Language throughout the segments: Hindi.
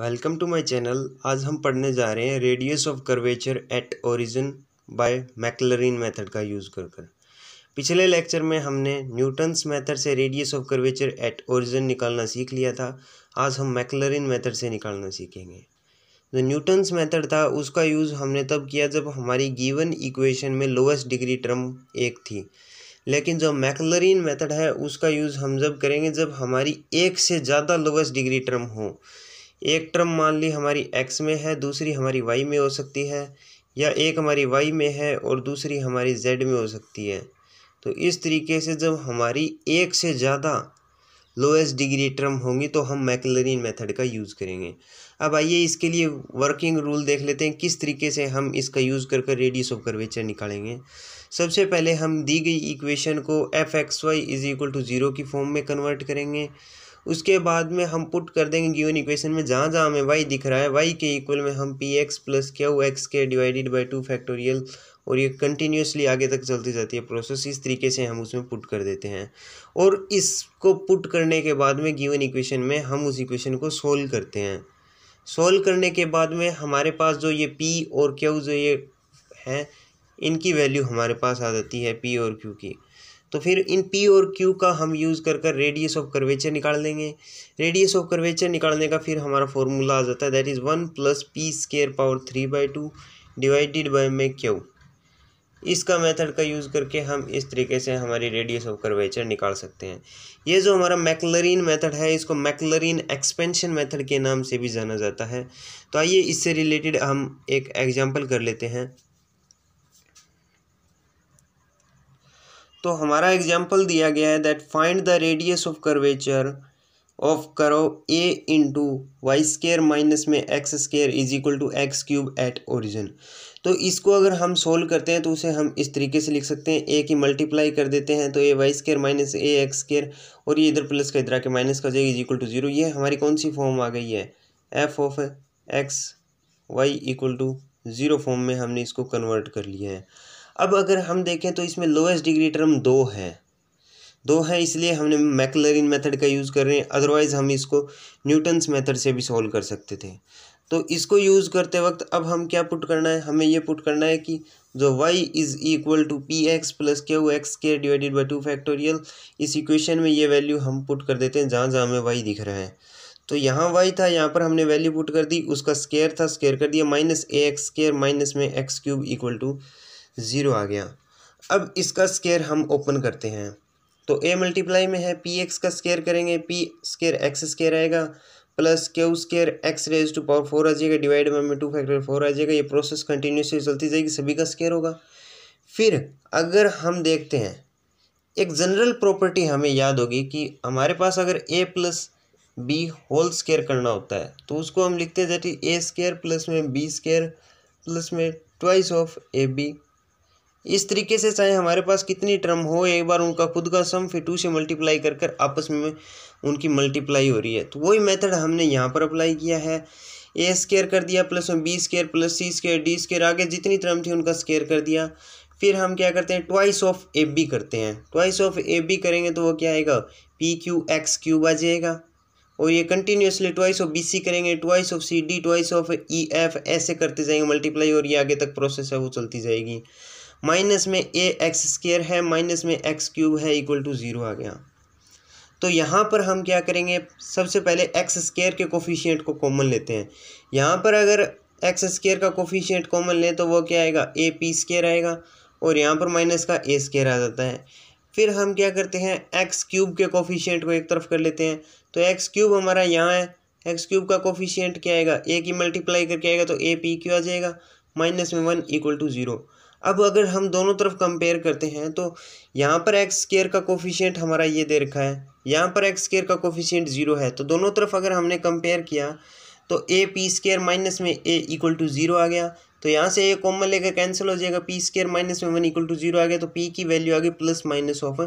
वेलकम टू माय चैनल आज हम पढ़ने जा रहे हैं radius of curvature at origin by Maclaurin method का यूज़ कर कर पिछले लेक्चर में हमने न्यूटन्स मेथड से radius of curvature at origin निकालना सीख लिया था आज हम मैकलरिन मेथड से निकालना सीखेंगे जो न्यूटन्स मेथड था उसका यूज़ हमने तब किया जब हमारी गिवन इक्वेशन में लोवेस्ट डिग्री टर्म एक थी लेकिन जो मैकलरिन मेथड है उसका यूज़ हम जब करेंगे जब हमारी एक से ज़्यादा लोवेस्ट डिग्री टर्म हो एक टर्म मान ली हमारी एक्स में है दूसरी हमारी वाई में हो सकती है या एक हमारी वाई में है और दूसरी हमारी जेड में हो सकती है तो इस तरीके से जब हमारी एक से ज़्यादा लोएस्ट डिग्री टर्म होंगी तो हम मैकलरिन मेथड का यूज़ करेंगे अब आइए इसके लिए वर्किंग रूल देख लेते हैं किस तरीके से हम इसका यूज़ कर कर रेडियस ऑफ कर्वेचर निकालेंगे सबसे पहले हम दी गई इक्वेशन को F X Y is equal to zero की फॉर्म में कन्वर्ट करेंगे उसके बाद में हम पुट कर देंगे गिवन इक्वेशन में जहाँ जहाँ हमें वाई दिख रहा है वाई के इक्वल में हम P X plus Q X के डिवाइडेड बाई टू फैक्टोरियल और ये कंटिन्यूसली आगे तक चलती जाती है प्रोसेस इस तरीके से हम उसमें पुट कर देते हैं और इसको पुट करने के बाद में गिवन इक्वेशन में हम उस इक्वेशन को सोल्व करते हैं सोल्व करने के बाद में हमारे पास जो ये पी और क्यू जो ये हैं इनकी वैल्यू हमारे पास आ जाती है पी और क्यू की तो फिर इन पी और क्यू का हम यूज़ कर कर रेडियस ऑफ कर्वेचर निकाल देंगे रेडियस ऑफ कर्वेचर निकालने का फिर हमारा फॉर्मूला आ जाता है that is one plus P square power three by two divided by में क्यू इसका मेथड का यूज़ करके हम इस तरीके से हमारी रेडियस ऑफ कर्वेचर निकाल सकते हैं ये जो हमारा मैकलरीन मेथड है इसको मैकलरीन एक्सपेंशन मेथड के नाम से भी जाना जाता है तो आइए इससे रिलेटेड हम एक एग्जांपल कर लेते हैं तो हमारा एग्जाम्पल दिया गया है that find the radius of curvature of करो A into Y square minus में X square is equal to X cube at origin तो इसको अगर हम सोल्व करते हैं तो उसे हम इस तरीके से लिख सकते हैं ए की मल्टीप्लाई कर देते हैं तो A Y square minus A X square और ये इधर प्लस का इधर आके माइनस का जाएगा इज इक्वल टू जीरो ये हमारी कौन सी फॉर्म आ गई है F of X Y equal to zero form में हमने इसको कन्वर्ट कर लिया है अब अगर हम देखें तो इसमें लोएस्ट डिग्री टर्म दो है दो है इसलिए हमने मैकलरिन मेथड का यूज़ कर रहे हैं अदरवाइज़ हम इसको न्यूटन्स मेथड से भी सॉल्व कर सकते थे तो इसको यूज़ करते वक्त अब हम क्या पुट करना है हमें ये पुट करना है कि जो Y is equal to P X plus Q X के डिवाइडेड बाई टू फैक्टोरियल इस इक्वेशन में ये वैल्यू हम पुट कर देते हैं जहाँ जहाँ हमें वाई दिख रहा है तो यहाँ वाई था यहाँ पर हमने वैल्यू पुट कर दी उसका स्केयर था स्केयर कर दिया minus A X square minus में X cube equal to zero आ गया अब इसका स्केयर हम ओपन करते हैं तो ए मल्टीप्लाई में है पी एक्स का स्केयर करेंगे पी स्केयर एक्स स्केयर आएगा plus Q square X raise to power four आ जाएगा डिवाइड बाई में टू फैक्टर फोर आ जाएगा ये प्रोसेस कंटिन्यूसली चलती जाएगी सभी का स्केयर होगा फिर अगर हम देखते हैं एक जनरल प्रॉपर्टी हमें याद होगी कि हमारे पास अगर A plus B whole square करना होता है तो उसको हम लिखते हैं जैसे ए स्केयर प्लस में बी स्केयर प्लस में ट्वाइस ऑफ ए बी इस तरीके से चाहे हमारे पास कितनी टर्म हो एक बार उनका खुद का सम फिर टू से मल्टीप्लाई कर कर आपस में उनकी मल्टीप्लाई हो रही है तो वही मेथड हमने यहाँ पर अप्लाई किया है ए स्केयर कर दिया प्लस में B square plus C square D square आगे जितनी टर्म थी उनका स्केयर कर दिया फिर हम क्या करते हैं ट्वाइस ऑफ ए बी करते हैं ट्वाइस ऑफ ए बी करेंगे तो वो क्या आएगा पी क्यू एक्स क्यूब आ जाएगा और ये continuously twice of B C करेंगे twice of C D twice of E F ऐसे करते जाएंगे मल्टीप्लाई और ये आगे तक प्रोसेस है वो चलती जाएगी माइनस में ए एक्स स्केयर है माइनस में एक्स क्यूब है इक्वल टू ज़ीरो आ गया तो यहाँ पर हम क्या करेंगे सबसे पहले एक्स स्केयर के कोफिशियंट को कॉमन लेते हैं यहाँ पर अगर एक्स स्केयर का कोफिशियंट कॉमन लें तो वो क्या आएगा ए पी स्केयर आएगा और यहाँ पर माइनस का ए स्केयर आ जाता है फिर हम क्या करते हैं एक्स क्यूब के कोफिशियंट को एक तरफ कर लेते हैं तो एक्स क्यूब हमारा यहाँ है एक्स क्यूब का कोफिशियंट क्या आएगा ए की मल्टीप्लाई करके आएगा तो ए पी क्यू आ जाएगा माइनस में वन इक्वल टू ज़ीरो अब अगर हम दोनों तरफ कंपेयर करते हैं तो यहाँ पर एक्स स्केयर का कोफिशियंट हमारा ये दे रखा है यहाँ पर एक्स स्केयर का कोफिशियंट ज़ीरो है तो दोनों तरफ अगर हमने कंपेयर किया तो ए पी स्केयर माइनस में ए इक्वल टू ज़ीरो आ गया तो यहाँ से ए कॉमन लेकर कैंसिल हो जाएगा पी स्केयर माइनस में वन इक्वल टू जीरो आ गया तो पी की वैल्यू आ गई प्लस माइनस ऑफ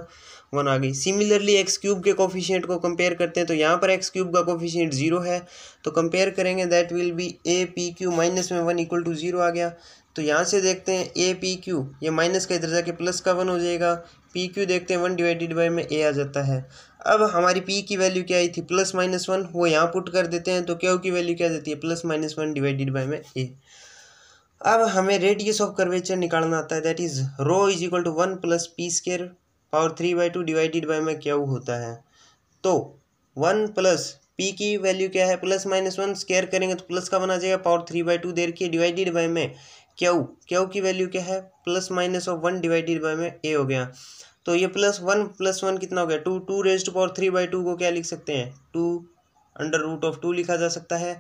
वन आ गई सिमिलरली एक्स क्यूब के कोफिशियंट को कंपेयर करते हैं तो यहाँ पर एक्स क्यूब का कोफिशियंट जीरो है तो कंपेयर करेंगे that will be A P Q minus में वन इक्वल टू जीरो आ गया तो यहाँ से देखते हैं ए पी क्यू ये माइनस का इधर जाके प्लस का वन हो जाएगा पी क्यू देखते हैं वन डिवाइडेड बाई में ए आ जाता है अब हमारी पी की वैल्यू क्या आई थी प्लस माइनस वन वो यहाँ पुट कर देते हैं तो क्यू की वैल्यू क्या देती है plus minus one divided by में ए अब हमें रेडियस ऑफ कर्वेचर निकालना आता है that is rho is equal to one plus P square power three by two divided by में क्यू होता है तो वन प्लस पी की वैल्यू क्या है प्लस माइनस वन स्केयर करेंगे तो प्लस का बना जाएगा power three by two there की डिवाइडेड बाई में क्यू क्यू की वैल्यू क्या है plus minus of one divided by में ए हो गया तो ये प्लस वन प्लस वन कितना हो गया two two raise to power three by two को क्या लिख सकते हैं two under root of two लिखा जा सकता है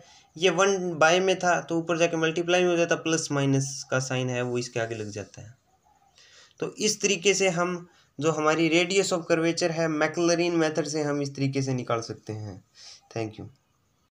ये वन बाय में था तो ऊपर जाके मल्टीप्लाई में हो जाता प्लस माइनस का साइन है वो इसके आगे लग जाता है तो इस तरीके से हम जो हमारी रेडियस ऑफ कर्वेचर है मैकलरिन मेथड से हम इस तरीके से निकाल सकते हैं थैंक यू